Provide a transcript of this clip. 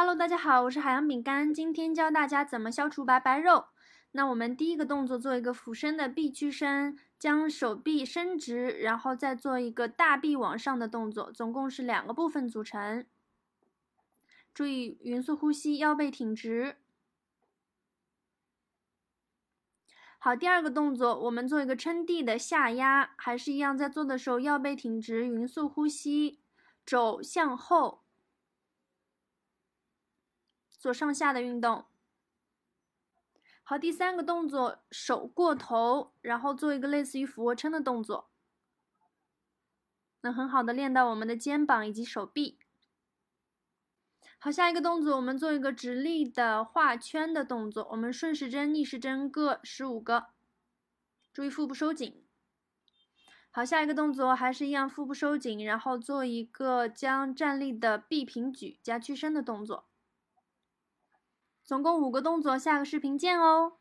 Hello，大家好，我是海洋饼干。今天教大家怎么消除白白肉。那我们第一个动作做一个俯身的臂屈伸，将手臂伸直，然后再做一个大臂往上的动作，总共是两个部分组成。注意匀速呼吸，腰背挺直。好，第二个动作，我们做一个撑地的下压，还是一样，在做的时候腰背挺直，匀速呼吸，肘向后。做上下的运动，好，第三个动作，手过头，然后做一个类似于俯卧撑的动作，能很好的练到我们的肩膀以及手臂。好，下一个动作，我们做一个直立的画圈的动作，我们顺时针、逆时针各十五个，注意腹部收紧。好，下一个动作还是一样，腹部收紧，然后做一个将站立的臂平举加屈伸的动作。总共五个动作，下个视频见哦。